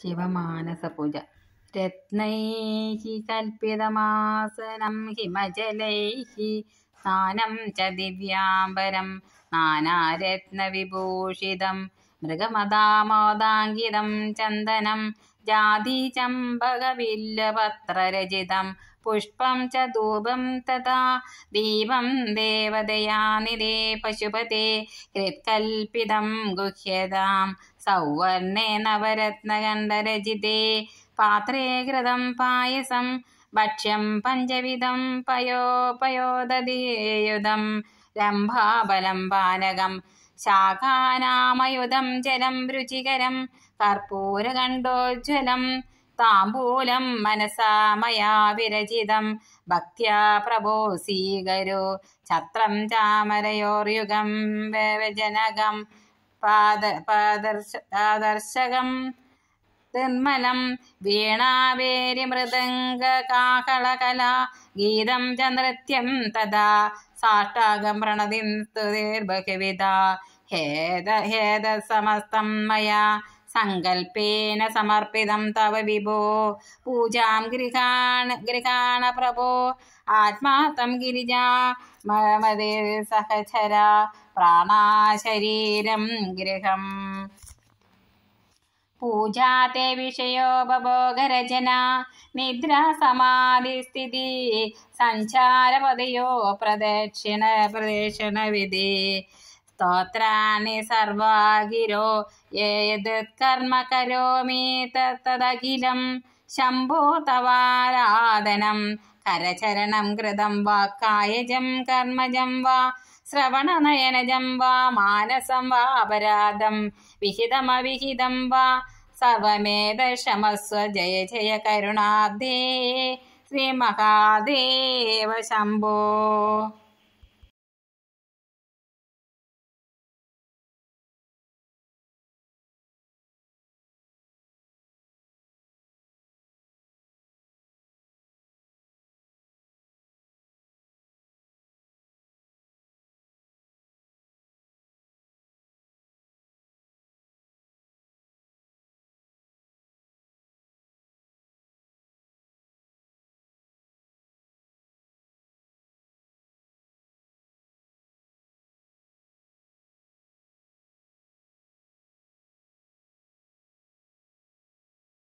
ശിവമാനസപൂജ രത്നൈഹി കൽപ്പിതമാസനം ഹിമജലൈഹി സ്നാനം ച ദിവ്യാംബരം നാനാരത്നവിഭൂഷിതം മൃഗമതാമോദാങ്കിതം ചന്ദനം ജാതിചമ്പകവില്ലപത്രരചിതം പുഷ്പം ച ധൂപം തഥാ ദീപം ദേവതയാനിരേ പശുപതേ ഹൃത്കൽപ്പിതം ഗുഹ്യതാം സൗവർണേ നവരത്നകണ്ഠരചിതേ പാത്രേ കൃതം പായസം ഭക്ഷ്യം പഞ്ചവിധം പയോപയോദധീയുധം രംഭാബലം പാനകം ശാഖാനാമയുധം ജലം രുചികരം കർപ്പൂരകണ്ഠോജ്വലം താംബൂലം മനസാ മയാ വിരചിതം ഭക്യാ പ്രഭോ സ്വീകരു ഛത്രം ചാമരയോർയുഗം ജനകം പാദ പാദർശ പാദർശകം തിന്മലം വീണാവേരി മൃദംഗ കാഹളകല ഗീതം ച നൃത്യം തഥാ സാഷ്ടാകം പ്രണതിർബഹുവിധ ഹേദ ഹേദ സമസ്തം മയാ സങ്കൽപ്പേന സമർപ്പിതം തവ വിഭോ പൂജാം ഗൃഹാണ ഗൃഹാണ പ്രഭോ ആത്മാർത്ഥം ഗിരിജ മമതേ സഹചര പ്രാണാശരീരം ഗൃഹം पूजा ते विषयोपभोगरचना निद्रा समाधिस्थिति सञ्चारपदयो प्रदक्षिण प्रदेशनविधि स्तोत्राणि सर्वा गिरो यदत्कर्म करोमि तत्तदखिलं शम्भो तवाराधनं करचरणं कृतं वा कायजं कर्मजं वा ശ്രവണനയനജം വാ മാനസം വാ അപരാധം വിഹിതമവിഹിതം വാ सवमे दशमस्व जय जय करुणाब्धे श्रीमहादेव शम्भो